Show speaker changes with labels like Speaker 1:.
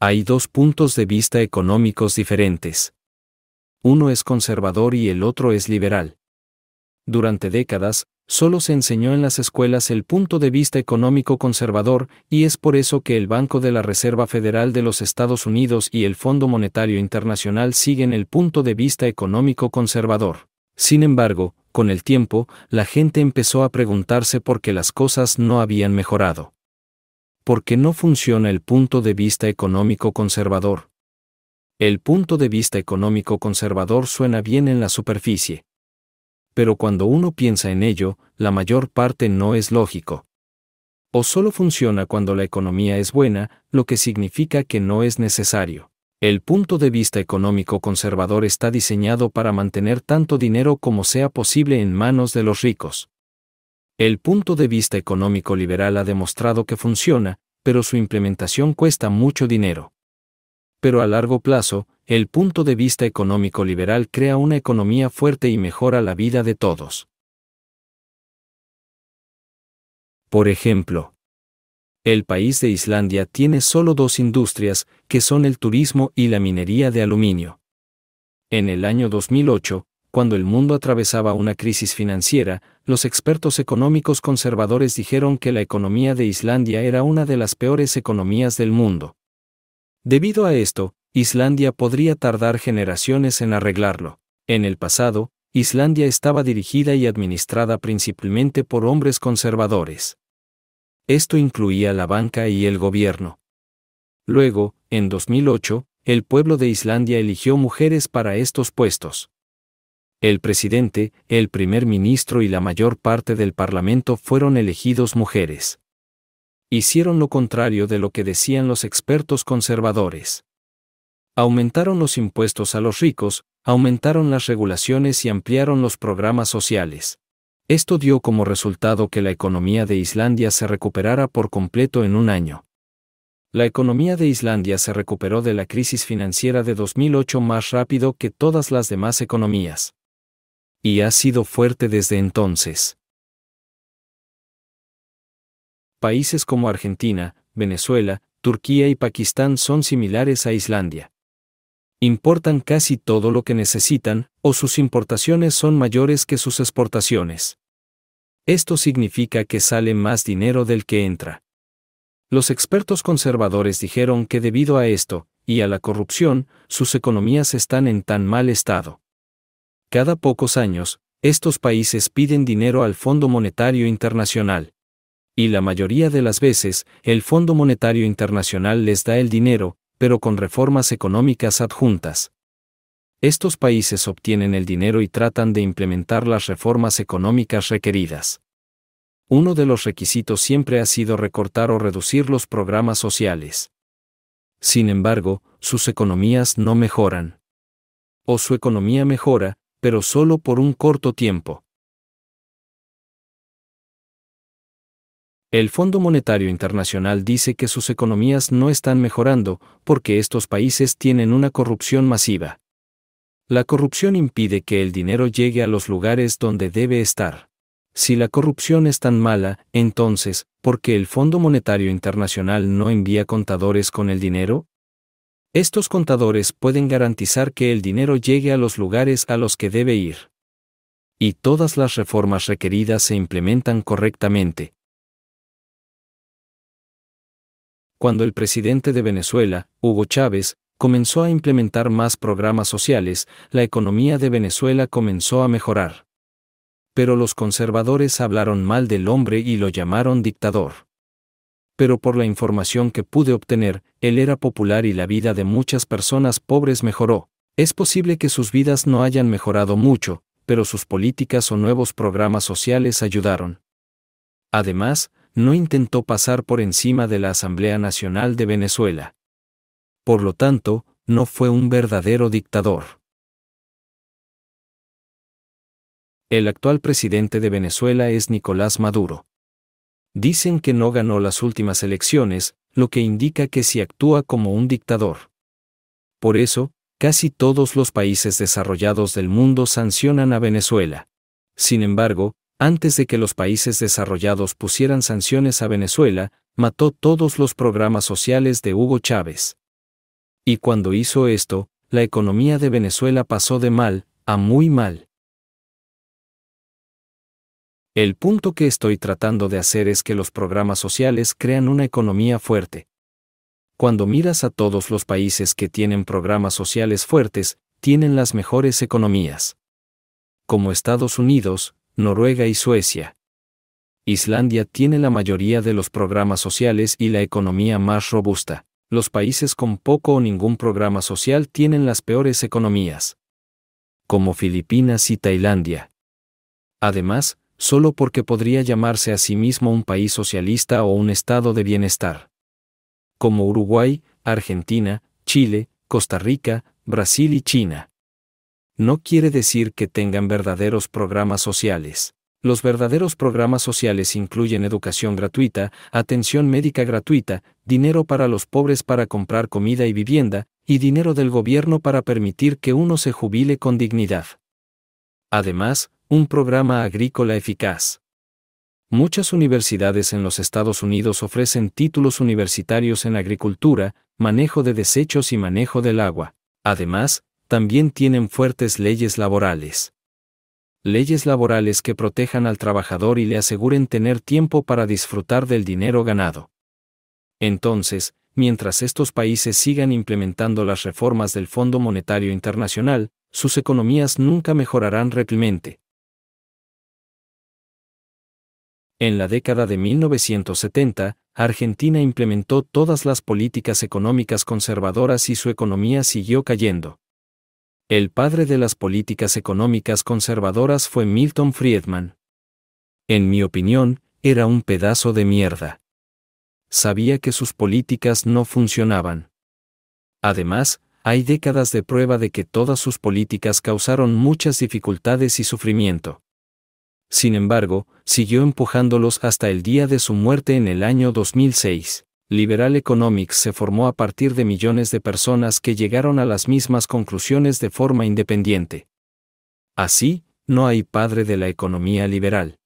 Speaker 1: Hay dos puntos de vista económicos diferentes. Uno es conservador y el otro es liberal. Durante décadas, solo se enseñó en las escuelas el punto de vista económico conservador, y es por eso que el Banco de la Reserva Federal de los Estados Unidos y el Fondo Monetario Internacional siguen el punto de vista económico conservador. Sin embargo, con el tiempo, la gente empezó a preguntarse por qué las cosas no habían mejorado porque no funciona el punto de vista económico conservador. El punto de vista económico conservador suena bien en la superficie. Pero cuando uno piensa en ello, la mayor parte no es lógico. O solo funciona cuando la economía es buena, lo que significa que no es necesario. El punto de vista económico conservador está diseñado para mantener tanto dinero como sea posible en manos de los ricos. El punto de vista económico liberal ha demostrado que funciona, pero su implementación cuesta mucho dinero. Pero a largo plazo, el punto de vista económico liberal crea una economía fuerte y mejora la vida de todos. Por ejemplo, el país de Islandia tiene solo dos industrias, que son el turismo y la minería de aluminio. En el año 2008, cuando el mundo atravesaba una crisis financiera, los expertos económicos conservadores dijeron que la economía de Islandia era una de las peores economías del mundo. Debido a esto, Islandia podría tardar generaciones en arreglarlo. En el pasado, Islandia estaba dirigida y administrada principalmente por hombres conservadores. Esto incluía la banca y el gobierno. Luego, en 2008, el pueblo de Islandia eligió mujeres para estos puestos. El presidente, el primer ministro y la mayor parte del Parlamento fueron elegidos mujeres. Hicieron lo contrario de lo que decían los expertos conservadores. Aumentaron los impuestos a los ricos, aumentaron las regulaciones y ampliaron los programas sociales. Esto dio como resultado que la economía de Islandia se recuperara por completo en un año. La economía de Islandia se recuperó de la crisis financiera de 2008 más rápido que todas las demás economías y ha sido fuerte desde entonces. Países como Argentina, Venezuela, Turquía y Pakistán son similares a Islandia. Importan casi todo lo que necesitan, o sus importaciones son mayores que sus exportaciones. Esto significa que sale más dinero del que entra. Los expertos conservadores dijeron que debido a esto, y a la corrupción, sus economías están en tan mal estado cada pocos años, estos países piden dinero al Fondo Monetario Internacional. Y la mayoría de las veces, el Fondo Monetario Internacional les da el dinero, pero con reformas económicas adjuntas. Estos países obtienen el dinero y tratan de implementar las reformas económicas requeridas. Uno de los requisitos siempre ha sido recortar o reducir los programas sociales. Sin embargo, sus economías no mejoran. O su economía mejora, pero solo por un corto tiempo. El Fondo Monetario Internacional dice que sus economías no están mejorando porque estos países tienen una corrupción masiva. La corrupción impide que el dinero llegue a los lugares donde debe estar. Si la corrupción es tan mala, entonces, ¿por qué el Fondo Monetario Internacional no envía contadores con el dinero? Estos contadores pueden garantizar que el dinero llegue a los lugares a los que debe ir. Y todas las reformas requeridas se implementan correctamente. Cuando el presidente de Venezuela, Hugo Chávez, comenzó a implementar más programas sociales, la economía de Venezuela comenzó a mejorar. Pero los conservadores hablaron mal del hombre y lo llamaron dictador pero por la información que pude obtener, él era popular y la vida de muchas personas pobres mejoró. Es posible que sus vidas no hayan mejorado mucho, pero sus políticas o nuevos programas sociales ayudaron. Además, no intentó pasar por encima de la Asamblea Nacional de Venezuela. Por lo tanto, no fue un verdadero dictador. El actual presidente de Venezuela es Nicolás Maduro. Dicen que no ganó las últimas elecciones, lo que indica que sí actúa como un dictador. Por eso, casi todos los países desarrollados del mundo sancionan a Venezuela. Sin embargo, antes de que los países desarrollados pusieran sanciones a Venezuela, mató todos los programas sociales de Hugo Chávez. Y cuando hizo esto, la economía de Venezuela pasó de mal a muy mal. El punto que estoy tratando de hacer es que los programas sociales crean una economía fuerte. Cuando miras a todos los países que tienen programas sociales fuertes, tienen las mejores economías. Como Estados Unidos, Noruega y Suecia. Islandia tiene la mayoría de los programas sociales y la economía más robusta. Los países con poco o ningún programa social tienen las peores economías. Como Filipinas y Tailandia. Además, solo porque podría llamarse a sí mismo un país socialista o un estado de bienestar. Como Uruguay, Argentina, Chile, Costa Rica, Brasil y China. No quiere decir que tengan verdaderos programas sociales. Los verdaderos programas sociales incluyen educación gratuita, atención médica gratuita, dinero para los pobres para comprar comida y vivienda, y dinero del gobierno para permitir que uno se jubile con dignidad. Además, un programa agrícola eficaz. Muchas universidades en los Estados Unidos ofrecen títulos universitarios en agricultura, manejo de desechos y manejo del agua. Además, también tienen fuertes leyes laborales. Leyes laborales que protejan al trabajador y le aseguren tener tiempo para disfrutar del dinero ganado. Entonces, mientras estos países sigan implementando las reformas del Fondo Monetario Internacional, sus economías nunca mejorarán realmente, En la década de 1970, Argentina implementó todas las políticas económicas conservadoras y su economía siguió cayendo. El padre de las políticas económicas conservadoras fue Milton Friedman. En mi opinión, era un pedazo de mierda. Sabía que sus políticas no funcionaban. Además, hay décadas de prueba de que todas sus políticas causaron muchas dificultades y sufrimiento. Sin embargo, siguió empujándolos hasta el día de su muerte en el año 2006. Liberal Economics se formó a partir de millones de personas que llegaron a las mismas conclusiones de forma independiente. Así, no hay padre de la economía liberal.